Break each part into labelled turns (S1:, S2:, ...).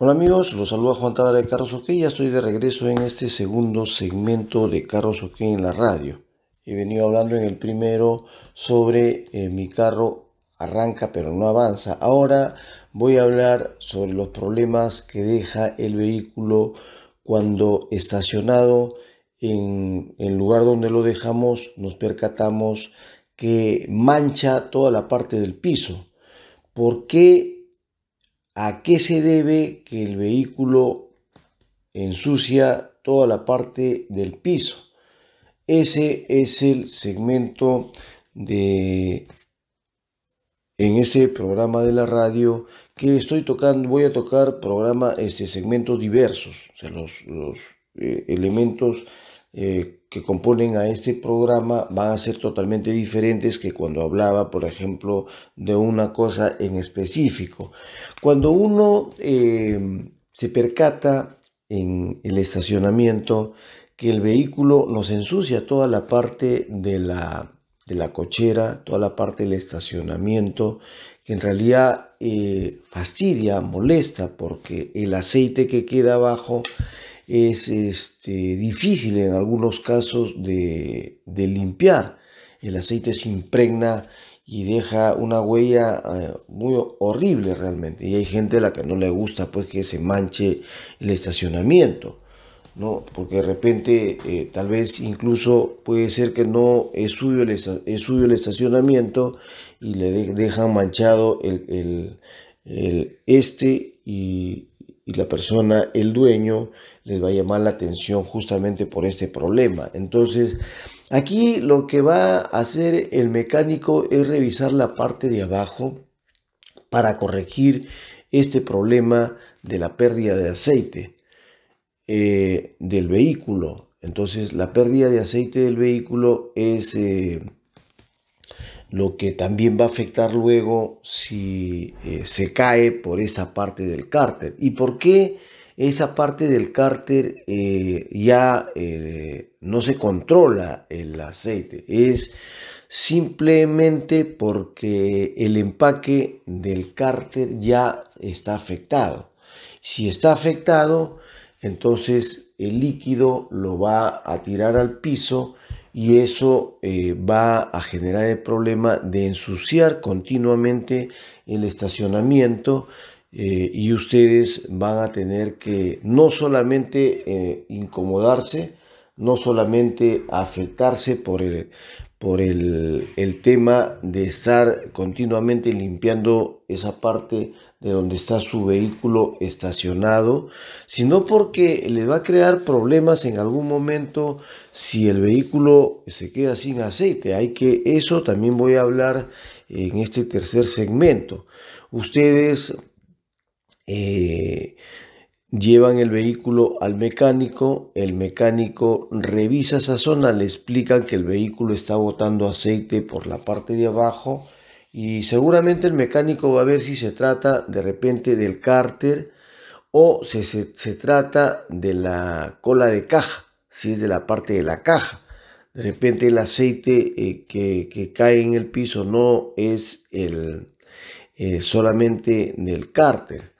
S1: Hola amigos, los saluda Juan Tabara de Carros OK. Ya estoy de regreso en este segundo segmento de Carros OK en la radio. He venido hablando en el primero sobre eh, mi carro arranca pero no avanza. Ahora voy a hablar sobre los problemas que deja el vehículo cuando estacionado en el lugar donde lo dejamos nos percatamos que mancha toda la parte del piso. ¿Por qué ¿A qué se debe que el vehículo ensucia toda la parte del piso? Ese es el segmento de en este programa de la radio que estoy tocando, voy a tocar programa este segmentos diversos, los, los eh, elementos eh, que componen a este programa van a ser totalmente diferentes que cuando hablaba, por ejemplo, de una cosa en específico. Cuando uno eh, se percata en el estacionamiento que el vehículo nos ensucia toda la parte de la, de la cochera, toda la parte del estacionamiento, que en realidad eh, fastidia, molesta, porque el aceite que queda abajo es este, difícil en algunos casos de, limpiar. El aceite se impregna y deja una huella eh, muy horrible realmente. Y hay gente a la que no le gusta pues que se manche el estacionamiento. ¿no? Porque de repente, eh, tal vez incluso puede ser que no es suyo el, estacionamiento y le dejan manchado el, el este y, y la persona, el dueño, les va a llamar la atención justamente por este problema. Entonces, aquí lo que va a hacer el mecánico es revisar la parte de abajo para corregir este problema de la pérdida de aceite eh, del vehículo. Entonces, la pérdida de aceite del vehículo es eh, lo que también va a afectar luego si eh, se cae por esa parte del cárter. ¿Y por qué esa parte del cárter eh, ya eh, no se controla el aceite? Es simplemente porque el empaque del cárter ya está afectado. Si está afectado, entonces el líquido lo va a tirar al piso y eso eh, va a generar el problema de ensuciar continuamente el estacionamiento eh, y ustedes van a tener que no solamente eh, incomodarse, no solamente afectarse por el, por el, tema de estar continuamente limpiando esa parte de donde está su vehículo estacionado, sino porque le va a crear problemas en algún momento si el vehículo se queda sin aceite. Hay que eso también voy a hablar en este tercer segmento. Ustedes eh, llevan el vehículo al mecánico, el mecánico revisa esa zona, le explican que el vehículo está botando aceite por la parte de abajo y seguramente el mecánico va a ver si se trata de repente del cárter o si se, trata de la cola de caja, si es de la parte de la caja. De repente el aceite eh, que, cae en el piso no es el, eh, solamente del cárter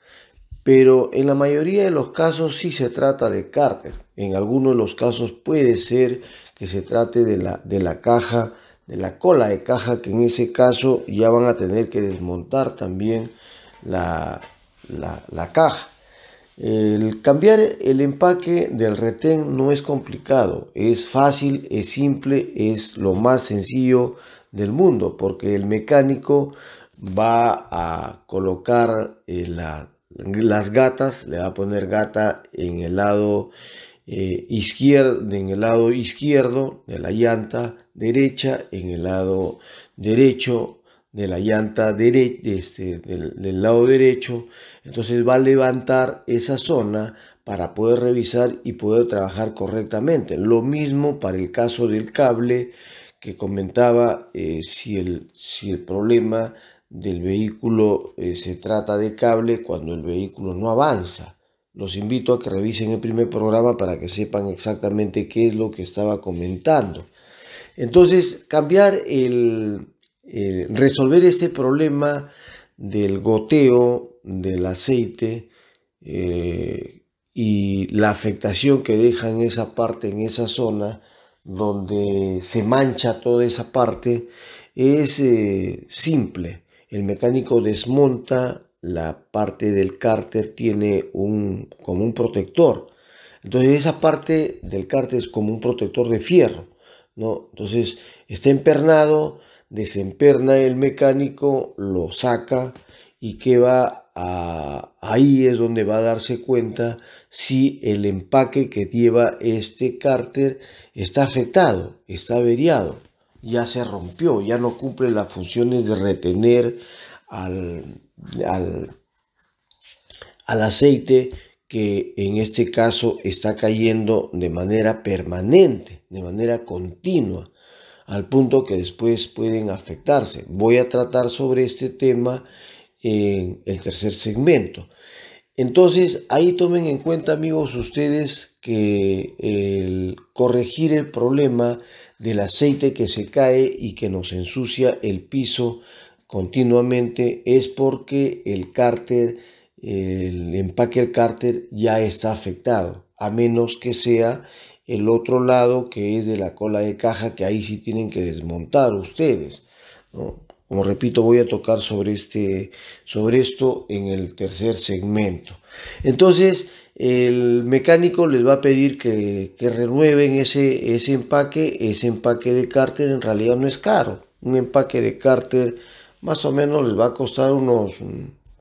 S1: pero en la mayoría de los casos sí se trata de cárter. En algunos de los casos puede ser que se trate de la, de la caja, de la cola de caja, que en ese caso ya van a tener que desmontar también la, la caja. El cambiar el empaque del retén no es complicado, es fácil, es simple, es lo más sencillo del mundo, porque el mecánico va a colocar eh, la, las gatas, le va a poner gata en el lado eh, izquierdo, en el lado izquierdo de la llanta derecha, en el lado derecho de la llanta dere este, del, lado derecho. Entonces va a levantar esa zona para poder revisar y poder trabajar correctamente. Lo mismo para el caso del cable que comentaba, eh, si, el, si el problema del vehículo eh, se trata de cable cuando el vehículo no avanza. Los invito a que revisen el primer programa para que sepan exactamente qué es lo que estaba comentando. Entonces, cambiar el, resolver este problema del goteo del aceite eh, y la afectación que deja en esa parte, en esa zona donde se mancha toda esa parte, es eh, simple el mecánico desmonta la parte del cárter, tiene un, como un protector. Entonces esa parte del cárter es como un protector de fierro. ¿no? Entonces está empernado, desemperna el mecánico, lo saca y que va a... Ahí es donde va a darse cuenta si el empaque que lleva este cárter está afectado, está averiado ya se rompió, ya no cumple las funciones de retener al, al, aceite que en este caso está cayendo de manera permanente, de manera continua, al punto que después pueden afectarse. Voy a tratar sobre este tema en el tercer segmento. Entonces, ahí tomen en cuenta, amigos, ustedes que el corregir el problema del aceite que se cae y que nos ensucia el piso continuamente es porque el cárter, el empaque del cárter ya está afectado, a menos que sea el otro lado que es de la cola de caja, que ahí sí tienen que desmontar ustedes. Como repito, voy a tocar sobre, este, sobre esto en el tercer segmento. Entonces, el mecánico les va a pedir que, renueven ese, ese empaque. Ese empaque de cárter en realidad no es caro. Un empaque de cárter más o menos les va a costar unos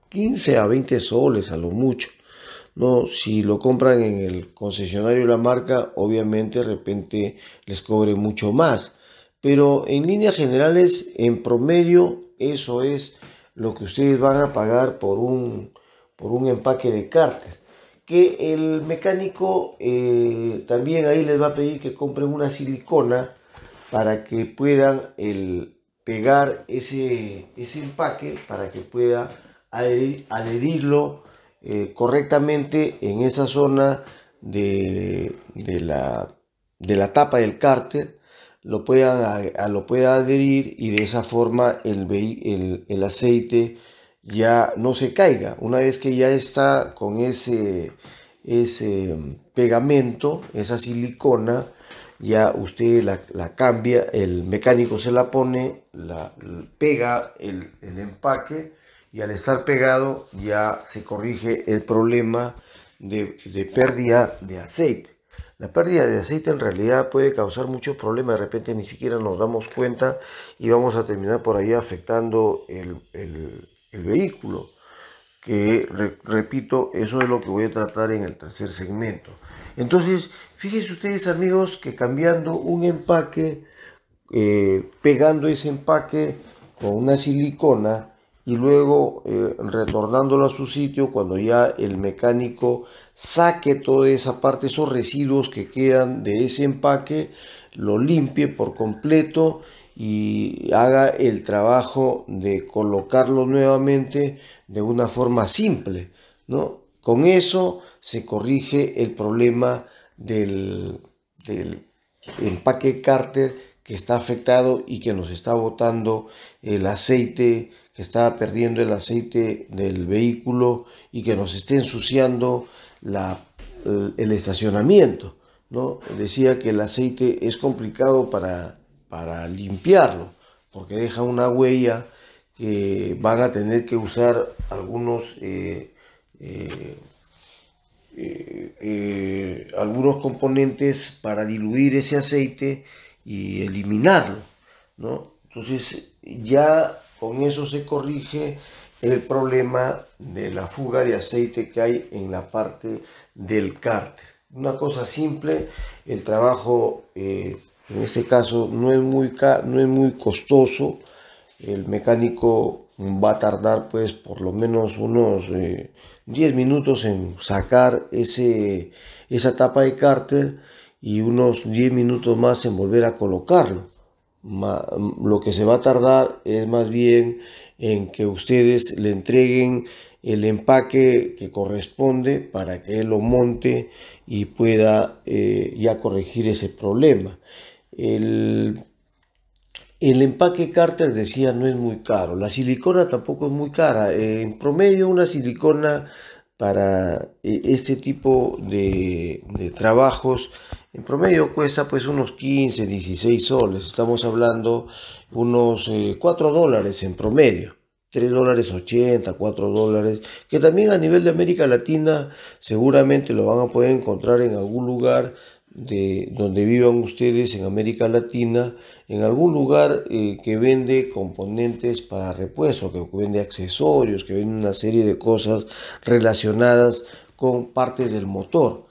S1: 15 a 20 soles a lo mucho. No, si lo compran en el concesionario de la marca, obviamente de repente les cobre mucho más. Pero en líneas generales, en promedio, eso es lo que ustedes van a pagar por un, por un empaque de cárter. Que el mecánico eh, también ahí les va a pedir que compren una silicona para que puedan el, pegar ese, empaque para que pueda adherirlo eh, correctamente en esa zona de, de, la, de la tapa del cárter lo puedan, lo pueda adherir y de esa forma el, el, aceite ya no se caiga. Una vez que ya está con ese, ese mm, pegamento, esa silicona, ya usted la, cambia, el mecánico se la pone, la, pega el, empaque y al estar pegado ya se corrige el problema de pérdida de aceite. La pérdida de aceite en realidad puede causar muchos problemas, de repente ni siquiera nos damos cuenta y vamos a terminar por ahí afectando el, vehículo, que repito, eso es lo que voy a tratar en el tercer segmento. Entonces, fíjense ustedes amigos que cambiando un empaque, eh, pegando ese empaque con una silicona, y luego eh, retornándolo a su sitio cuando ya el mecánico saque toda esa parte, esos residuos que quedan de ese empaque, lo limpie por completo y haga el trabajo de colocarlo nuevamente de una forma simple, ¿no? Con eso se corrige el problema del, del empaque cárter que está afectado y que nos está botando el aceite que está perdiendo el aceite del vehículo y que nos esté ensuciando eh, el estacionamiento. ¿no? Decía que el aceite es complicado para, para limpiarlo, porque deja una huella que van a tener que usar algunos, eh, eh, algunos componentes para diluir ese aceite y eliminarlo. ¿no? Entonces ya con eso se corrige el problema de la fuga de aceite que hay en la parte del cárter. Una cosa simple, el trabajo eh, en este caso no es muy, no es muy costoso, el mecánico va a tardar pues por lo menos unos 10 eh, minutos en sacar ese, esa tapa de cárter y unos 10 minutos más en volver a colocarlo lo que se va a tardar es más bien en que ustedes le entreguen el empaque que corresponde para que él lo monte y pueda eh, ya corregir ese problema. El, empaque Carter decía no es muy caro, la silicona tampoco es muy cara, en promedio una silicona para eh, este tipo de trabajos en promedio cuesta pues unos 15, 16 soles, estamos hablando unos 4 eh, dólares en promedio. 3 dólares 80, 4 dólares, que también a nivel de América Latina seguramente lo van a poder encontrar en algún lugar de donde vivan ustedes en América Latina, en algún lugar eh, que vende componentes para repuesto, que vende accesorios, que vende una serie de cosas relacionadas con partes del motor.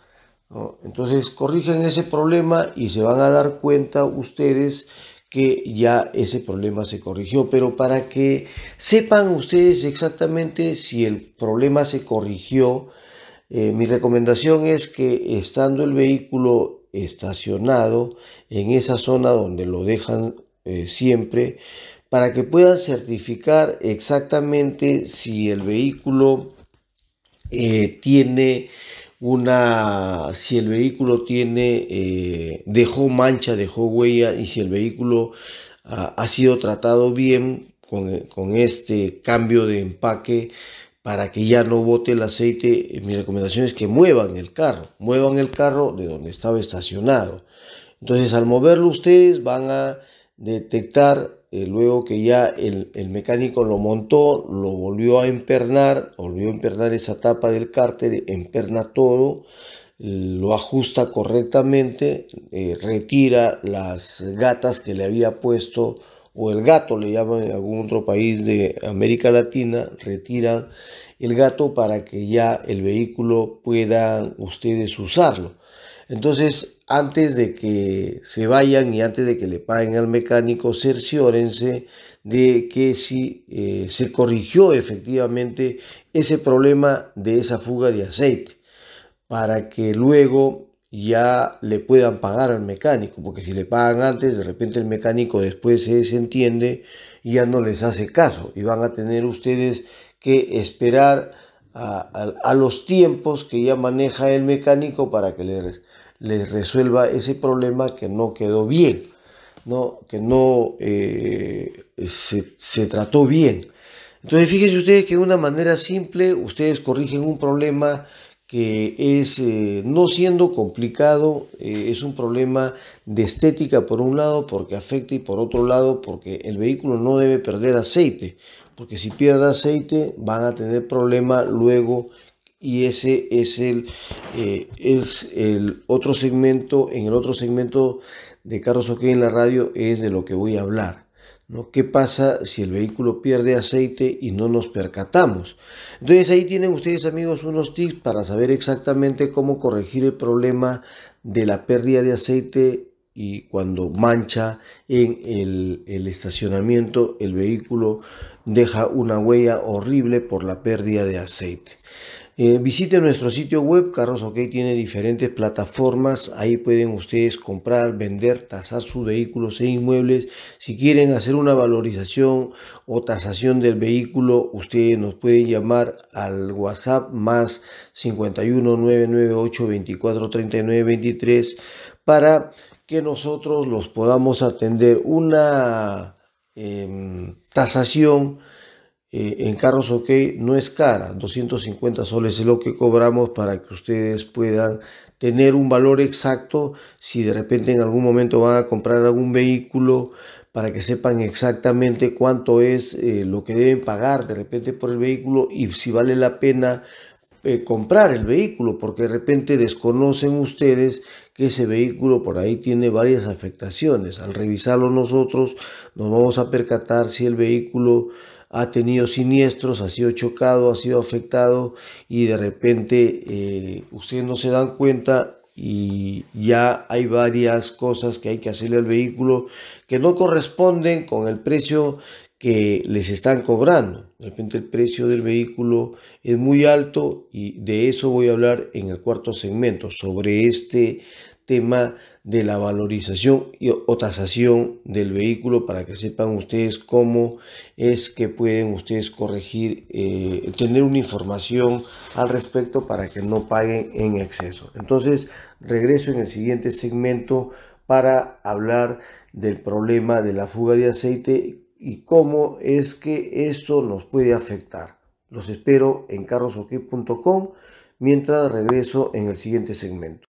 S1: Entonces corrigen ese problema y se van a dar cuenta ustedes que ya ese problema se corrigió. Pero para que sepan ustedes exactamente si el problema se corrigió, eh, mi recomendación es que estando el vehículo estacionado en esa zona donde lo dejan eh, siempre, para que puedan certificar exactamente si el vehículo eh, tiene una si el vehículo tiene eh, dejó mancha dejó huella y si el vehículo ah, ha sido tratado bien con, con, este cambio de empaque para que ya no bote el aceite eh, mi recomendación es que muevan el carro muevan el carro de donde estaba estacionado entonces al moverlo ustedes van a detectar eh, luego que ya el, mecánico lo montó, lo volvió a empernar, volvió a empernar esa tapa del cárter, emperna todo, lo ajusta correctamente, eh, retira las gatas que le había puesto, o el gato le llaman en algún otro país de América Latina, retira el gato para que ya el vehículo puedan ustedes usarlo. Entonces, antes de que se vayan y antes de que le paguen al mecánico, cerciórense de que si eh, se corrigió efectivamente ese problema de esa fuga de aceite, para que luego ya le puedan pagar al mecánico, porque si le pagan antes, de repente el mecánico después se desentiende y ya no les hace caso y van a tener ustedes que esperar a, los tiempos que ya maneja el mecánico para que le, le resuelva ese problema que no quedó bien, ¿no? que no eh, se, se, trató bien. Entonces fíjense ustedes que de una manera simple ustedes corrigen un problema que es, eh, no siendo complicado, eh, es un problema de estética por un lado porque afecta y por otro lado porque el vehículo no debe perder aceite, porque si pierde aceite van a tener problema luego y ese es el, eh, es el otro segmento, en el otro segmento de Carros OK en la radio es de lo que voy a hablar. ¿no? ¿Qué pasa si el vehículo pierde aceite y no nos percatamos? Entonces ahí tienen ustedes amigos unos tips para saber exactamente cómo corregir el problema de la pérdida de aceite y cuando mancha en el, el estacionamiento el vehículo deja una huella horrible por la pérdida de aceite. Eh, visite nuestro sitio web, Carros OK tiene diferentes plataformas, ahí pueden ustedes comprar, vender, tasar sus vehículos e inmuebles. Si quieren hacer una valorización o tasación del vehículo, ustedes nos pueden llamar al WhatsApp más 51 998 23 para que nosotros los podamos atender una em, tasación eh, en Carros OK no es cara, 250 soles es lo que cobramos para que ustedes puedan tener un valor exacto si de repente en algún momento van a comprar algún vehículo para que sepan exactamente cuánto es eh, lo que deben pagar de repente por el vehículo y si vale la pena eh, comprar el vehículo porque de repente desconocen ustedes que ese vehículo por ahí tiene varias afectaciones al revisarlo nosotros nos vamos a percatar si el vehículo ha tenido siniestros, ha sido chocado, ha sido afectado y de repente eh, ustedes no se dan cuenta y ya hay varias cosas que hay que hacerle al vehículo que no corresponden con el precio que les están cobrando. De repente el precio del vehículo es muy alto y de eso voy a hablar en el cuarto segmento, sobre este tema de la valorización y, o tasación del vehículo para que sepan ustedes cómo es que pueden ustedes corregir, eh, tener una información al respecto para que no paguen en exceso. Entonces regreso en el siguiente segmento para hablar del problema de la fuga de aceite y cómo es que esto nos puede afectar. Los espero en carrosoque.com mientras regreso en el siguiente segmento.